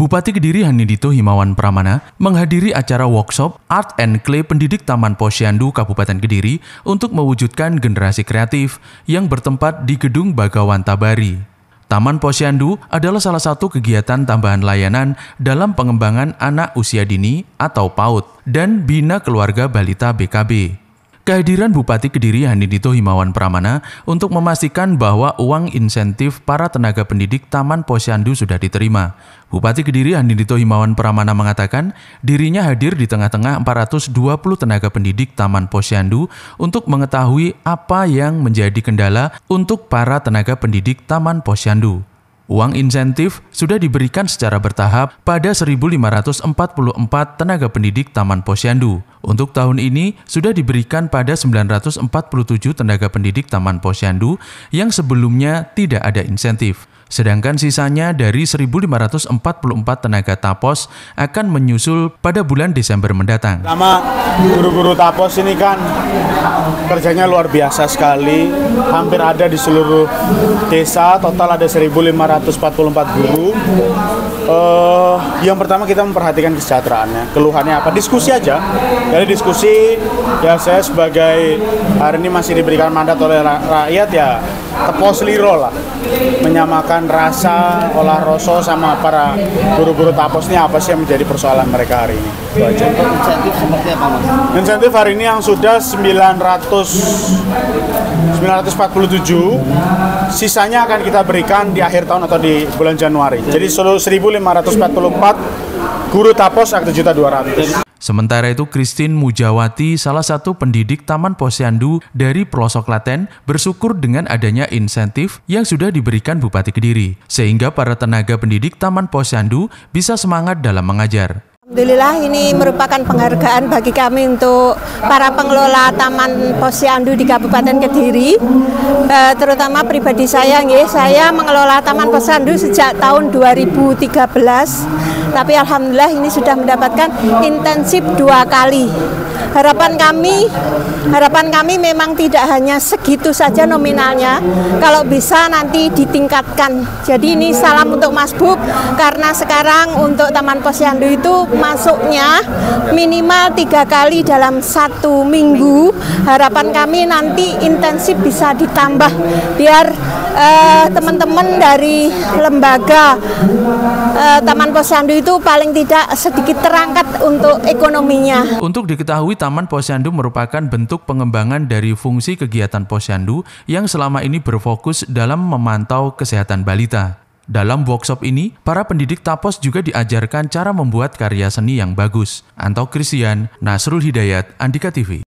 Bupati Kediri Hanidito Himawan Pramana menghadiri acara workshop Art and Clay Pendidik Taman Posyandu Kabupaten Kediri untuk mewujudkan generasi kreatif yang bertempat di Gedung Bagawan Tabari. Taman Posyandu adalah salah satu kegiatan tambahan layanan dalam pengembangan anak usia dini atau PAUD dan bina keluarga balita BKB. Kehadiran Bupati Kediri Hanidito Himawan Pramana untuk memastikan bahwa uang insentif para tenaga pendidik Taman Posyandu sudah diterima. Bupati Kediri Hanidito Himawan Pramana mengatakan dirinya hadir di tengah-tengah 420 tenaga pendidik Taman Posyandu untuk mengetahui apa yang menjadi kendala untuk para tenaga pendidik Taman Posyandu. Uang insentif sudah diberikan secara bertahap pada 1.544 tenaga pendidik Taman Posyandu. Untuk tahun ini sudah diberikan pada 947 tenaga pendidik Taman Posyandu yang sebelumnya tidak ada insentif. Sedangkan sisanya dari 1.544 tenaga tapos akan menyusul pada bulan Desember mendatang. Sama guru-guru tapos ini kan kerjanya luar biasa sekali, hampir ada di seluruh desa, total ada 1.544 guru. Uh, yang pertama kita memperhatikan kesejahteraannya, keluhannya apa? Diskusi aja. Jadi diskusi ya saya sebagai hari ini masih diberikan mandat oleh rakyat ya tepos liro lah menyamakan rasa olah rasa sama para guru-guru tapos ini apa sih yang menjadi persoalan mereka hari ini itu insentif seperti apa mas? insentif hari ini yang sudah 900 947 sisanya akan kita berikan di akhir tahun atau di bulan Januari jadi, puluh 1544 guru tapos 1.200.000 juta ratus. Sementara itu, Christine Mujawati, salah satu pendidik Taman Posyandu dari pelosok Klaten, bersyukur dengan adanya insentif yang sudah diberikan Bupati Kediri, sehingga para tenaga pendidik Taman Posyandu bisa semangat dalam mengajar. Alhamdulillah ini merupakan penghargaan bagi kami untuk para pengelola Taman Posyandu di Kabupaten Kediri, eh, terutama pribadi saya, saya mengelola Taman Posyandu sejak tahun 2013, tapi alhamdulillah ini sudah mendapatkan intensif dua kali harapan kami harapan kami memang tidak hanya segitu saja nominalnya kalau bisa nanti ditingkatkan jadi ini salam untuk Mas Bub karena sekarang untuk Taman Posyandu itu masuknya minimal tiga kali dalam satu minggu harapan kami nanti intensif bisa ditambah biar eh, teman-teman uh, dari lembaga uh, Taman Posyandu itu paling tidak sedikit terangkat untuk ekonominya untuk diketahui Taman Posyandu merupakan bentuk pengembangan dari fungsi kegiatan posyandu yang selama ini berfokus dalam memantau kesehatan balita. Dalam workshop ini, para pendidik tapos juga diajarkan cara membuat karya seni yang bagus. Anto Christian, Nasrul Hidayat, Andika TV.